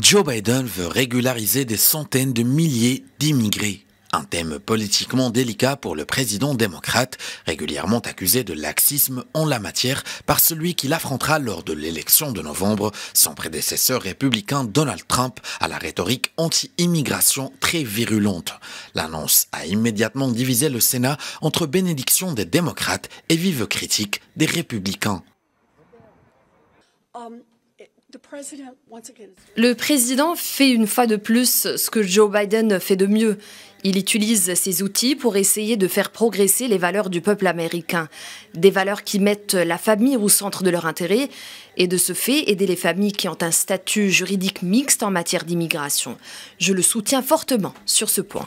Joe Biden veut régulariser des centaines de milliers d'immigrés. Un thème politiquement délicat pour le président démocrate, régulièrement accusé de laxisme en la matière par celui qu'il affrontera lors de l'élection de novembre, son prédécesseur républicain Donald Trump, à la rhétorique anti-immigration très virulente. L'annonce a immédiatement divisé le Sénat entre bénédiction des démocrates et vive critique des républicains. Um, le président fait une fois de plus ce que Joe Biden fait de mieux. Il utilise ses outils pour essayer de faire progresser les valeurs du peuple américain, des valeurs qui mettent la famille au centre de leur intérêt et de ce fait aider les familles qui ont un statut juridique mixte en matière d'immigration. Je le soutiens fortement sur ce point.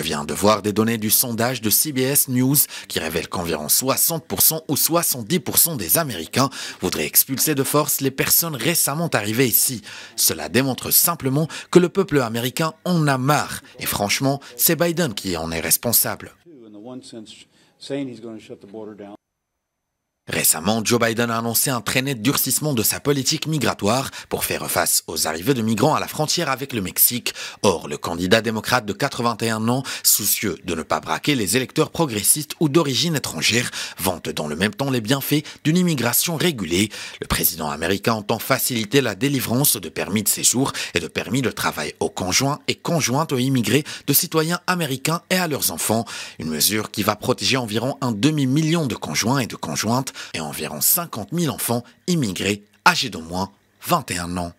Je viens de voir des données du sondage de CBS News qui révèle qu'environ 60% ou 70% des Américains voudraient expulser de force les personnes récemment arrivées ici. Cela démontre simplement que le peuple américain en a marre. Et franchement, c'est Biden qui en est responsable. Récemment, Joe Biden a annoncé un très net durcissement de sa politique migratoire pour faire face aux arrivées de migrants à la frontière avec le Mexique. Or, le candidat démocrate de 81 ans, soucieux de ne pas braquer les électeurs progressistes ou d'origine étrangère, vante dans le même temps les bienfaits d'une immigration régulée. Le président américain entend faciliter la délivrance de permis de séjour et de permis de travail aux conjoints et conjointes aux immigrés de citoyens américains et à leurs enfants. Une mesure qui va protéger environ un demi-million de conjoints et de conjointes et environ 50 000 enfants immigrés âgés d'au moins 21 ans.